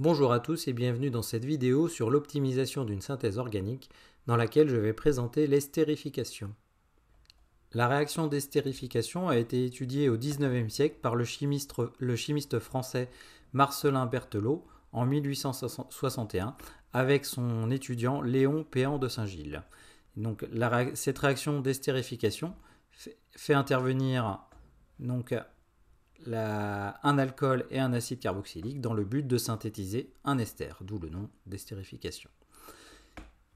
Bonjour à tous et bienvenue dans cette vidéo sur l'optimisation d'une synthèse organique dans laquelle je vais présenter l'estérification. La réaction d'estérification a été étudiée au XIXe siècle par le chimiste, le chimiste français Marcelin Berthelot en 1861 avec son étudiant Léon Péan de Saint-Gilles. Donc, cette réaction d'estérification fait, intervenir donc, un alcool et un acide carboxylique dans le but de synthétiser un ester, d'où le nom d'estérification.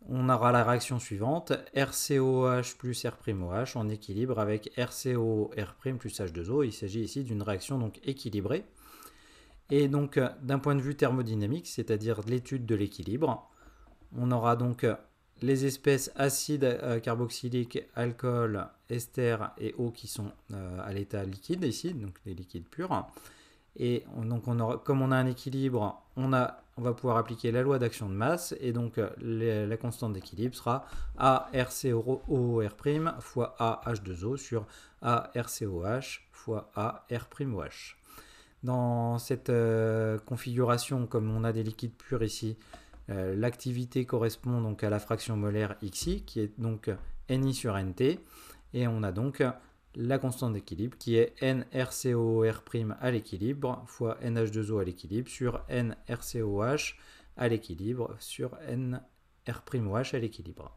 On aura la réaction suivante, RCOH plus R'OH en équilibre avec RCOR' plus H2O. Il s'agit ici d'une réaction donc équilibrée. Et donc euh, d'un point de vue thermodynamique, c'est-à-dire de l'étude de l'équilibre, on aura donc les espèces acides euh, carboxyliques, alcool, ester et eau qui sont euh, à l'état liquide ici, donc des liquides purs. Et donc comme on a un équilibre, on, va pouvoir appliquer la loi d'action de masse et donc euh, la constante d'équilibre sera ARCOR' fois AH2O sur ARCOH fois AR'OH. Dans cette configuration, comme on a des liquides purs ici, euh, l'activité correspond donc à la fraction molaire xi qui est donc ni sur nt et on a donc la constante d'équilibre qui est nRCOR' à l'équilibre fois NH2O à l'équilibre sur nRCOH à l'équilibre sur nR'OH à l'équilibre.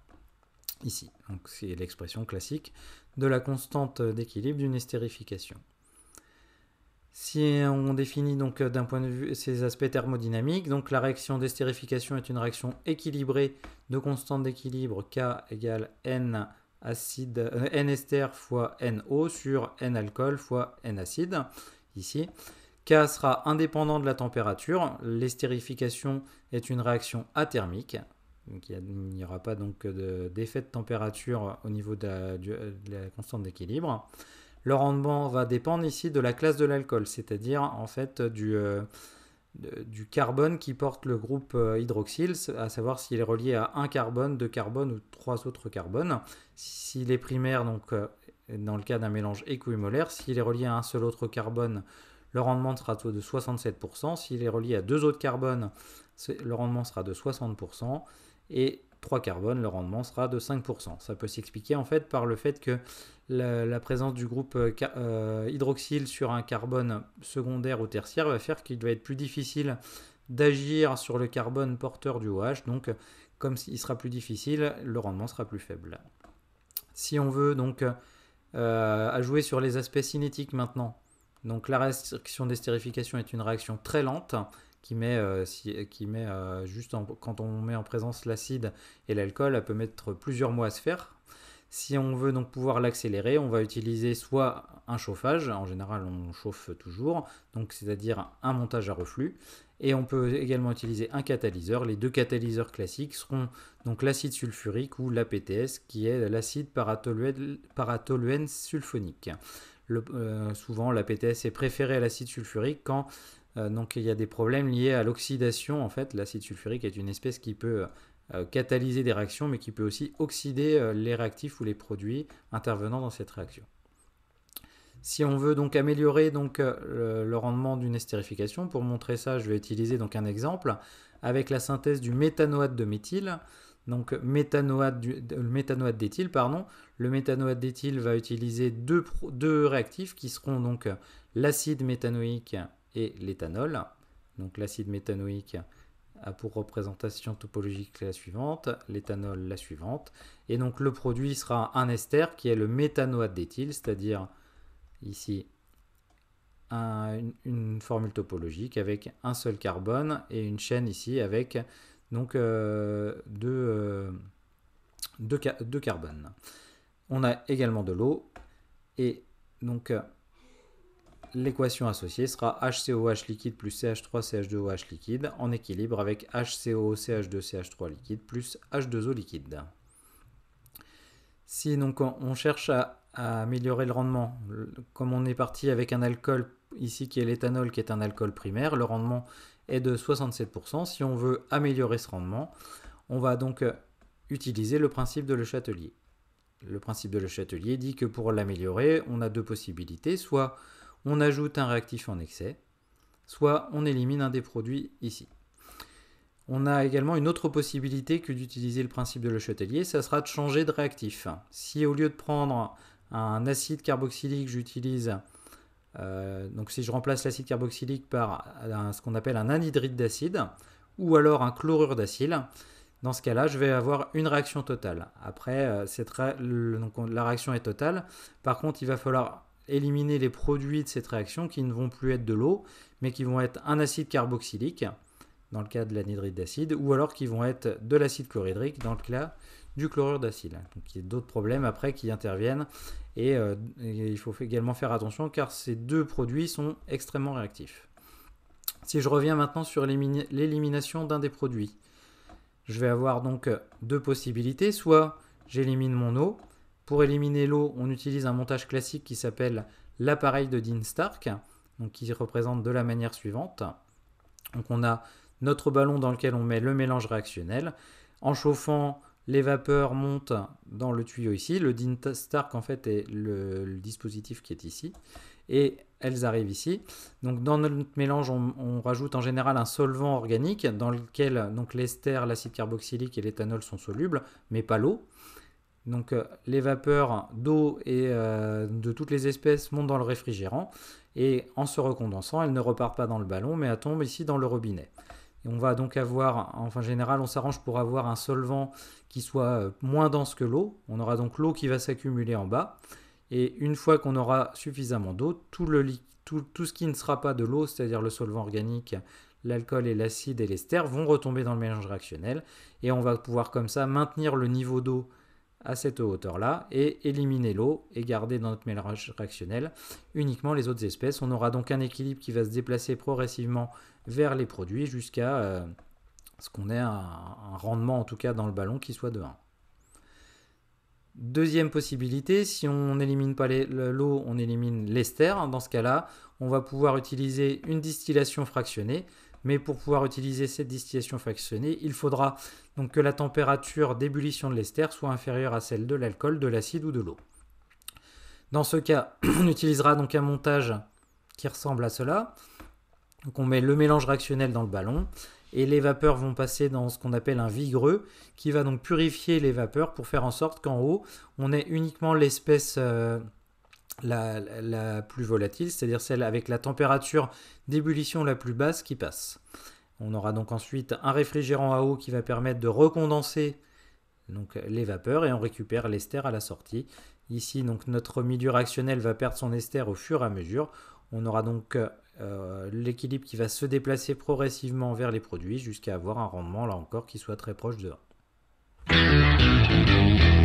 Ici, donc c'est l'expression classique de la constante d'équilibre d'une estérification. Si on définit donc euh, d'un point de vue ces aspects thermodynamiques, donc la réaction d'estérification est une réaction équilibrée de constante d'équilibre K égale N acide, euh, N ester fois NO sur N alcool fois N acide, ici. K sera indépendant de la température. L'estérification est une réaction athermique. Donc il n'y aura pas d'effet de, température au niveau de la euh, constante d'équilibre. Le rendement va dépendre ici de la classe de l'alcool, c'est-à-dire en fait du, euh, du, carbone qui porte le groupe euh, hydroxyle, à savoir s'il est relié à un carbone, deux carbones ou trois autres carbones. S'il est primaire, donc euh, dans le cas d'un mélange équimolaire, s'il est relié à un seul autre carbone, le rendement sera de 67%. S'il est relié à deux autres carbones, le rendement sera de 60%. Et 3 carbone, le rendement sera de 5%. Ça peut s'expliquer en fait par le fait que la, présence du groupe euh, euh, hydroxyle sur un carbone secondaire ou tertiaire va faire qu'il va être plus difficile d'agir sur le carbone porteur du OH, donc comme il sera plus difficile, le rendement sera plus faible. Si on veut donc euh, à jouer sur les aspects cinétiques maintenant, donc la réaction d'estérification est une réaction très lente qui met, euh, qui met euh, juste quand on met en présence l'acide et l'alcool, elle peut mettre plusieurs mois à se faire. Si on veut donc pouvoir l'accélérer, on va utiliser soit un chauffage, en général on chauffe toujours, donc c'est-à-dire un montage à reflux, et on peut également utiliser un catalyseur. Les deux catalyseurs classiques seront donc l'acide sulfurique ou l'APTS, qui est l'acide paratoluène sulfonique. Euh, souvent, l'APTS est préféré à l'acide sulfurique quand euh, donc il y a des problèmes liés à l'oxydation. En fait, l'acide sulfurique est une espèce qui peut euh, catalyser des réactions, mais qui peut aussi oxyder euh, les réactifs ou les produits intervenant dans cette réaction. Si on veut donc améliorer le, rendement d'une estérification, pour montrer ça, je vais utiliser donc un exemple avec la synthèse du méthanoate de méthyle. Donc méthanoate, le méthanoate d'éthyle, pardon. Le méthanoate d'éthyle va utiliser deux, deux réactifs qui seront donc l'acide méthanoïque l'éthanol. Donc l'acide méthanoïque a pour représentation topologique la suivante, l'éthanol la suivante. Et donc le produit sera un ester qui est le méthanoate d'éthyle, c'est-à-dire ici une formule topologique avec un seul carbone et une chaîne ici avec donc euh, deux, euh, deux, deux, carbones. On a également de l'eau et donc l'équation associée sera HCOH liquide plus CH3CH2OH liquide en équilibre avec HCOCH2CH3 liquide plus H2O liquide. Si donc on cherche à, améliorer le rendement, comme on est parti avec un alcool ici qui est l'éthanol qui est un alcool primaire, le rendement est de 67%. Si on veut améliorer ce rendement, on va donc euh, utiliser le principe de Le Châtelier. Le principe de Le Châtelier dit que pour l'améliorer, on a deux possibilités, soit on ajoute un réactif en excès, soit on élimine un des produits ici. On a également une autre possibilité que d'utiliser le principe de Le Châtelier, ça sera de changer de réactif. Si au lieu de prendre un acide carboxylique, j'utilise, euh, donc si je remplace l'acide carboxylique par ce qu'on appelle un anhydride d'acide, ou alors un chlorure d'acide, dans ce cas-là, je vais avoir une réaction totale. Après, euh, la réaction est totale. Par contre, il va falloir éliminer les produits de cette réaction qui ne vont plus être de l'eau, mais qui vont être un acide carboxylique, dans le cas de l'anhydride d'acide, ou alors qui vont être de l'acide chlorhydrique, dans le cas du chlorure d'acide. Donc il y a d'autres problèmes après qui interviennent, et, euh, et il faut également faire attention car ces deux produits sont extrêmement réactifs. Si je reviens maintenant sur l'élimination d'un des produits, je vais avoir donc deux possibilités, soit j'élimine mon eau, pour éliminer l'eau, on utilise un montage classique qui s'appelle l'appareil de Dean Stark, donc qui représente de la manière suivante. on a notre ballon dans lequel on met le mélange réactionnel. En chauffant, les vapeurs montent dans le tuyau ici. Le Dean Stark en fait est le, dispositif qui est ici. Et elles arrivent ici. Donc dans notre mélange, on, rajoute en général un solvant organique dans lequel l'ester, l'acide carboxylique et l'éthanol sont solubles, mais pas l'eau. Donc euh, les vapeurs d'eau et euh, de toutes les espèces montent dans le réfrigérant et en se recondensant, elles ne repartent pas dans le ballon mais elles tombent ici dans le robinet. Et on va donc avoir, en général, on s'arrange pour avoir un solvant qui soit euh, moins dense que l'eau. On aura donc l'eau qui va s'accumuler en bas. Et une fois qu'on aura suffisamment d'eau, tout, tout ce qui ne sera pas de l'eau, c'est-à-dire le solvant organique, l'alcool et l'acide et l'ester, vont retomber dans le mélange réactionnel. Et on va pouvoir comme ça maintenir le niveau d'eau à cette hauteur-là et éliminer l'eau et garder dans notre mélange réactionnel uniquement les autres espèces. On aura donc un équilibre qui va se déplacer progressivement vers les produits jusqu'à euh, ce qu'on ait un, rendement en tout cas dans le ballon qui soit de 1. Deuxième possibilité, si on n'élimine pas l'eau, on élimine l'ester. Dans ce cas-là, on va pouvoir utiliser une distillation fractionnée mais pour pouvoir utiliser cette distillation fractionnée, il faudra donc que la température d'ébullition de l'ester soit inférieure à celle de l'alcool, de l'acide ou de l'eau. Dans ce cas, on utilisera donc un montage qui ressemble à cela. Donc on met le mélange réactionnel dans le ballon et les vapeurs vont passer dans ce qu'on appelle un vigreux qui va donc purifier les vapeurs pour faire en sorte qu'en haut on ait uniquement l'espèce euh, la, plus volatile, c'est-à-dire celle avec la température d'ébullition la plus basse qui passe. On aura donc ensuite un réfrigérant à eau qui va permettre de recondenser donc les vapeurs et on récupère l'ester à la sortie. Ici, donc notre milieu réactionnel va perdre son ester au fur et à mesure. On aura donc euh, l'équilibre qui va se déplacer progressivement vers les produits jusqu'à avoir un rendement, là encore, qui soit très proche de 1.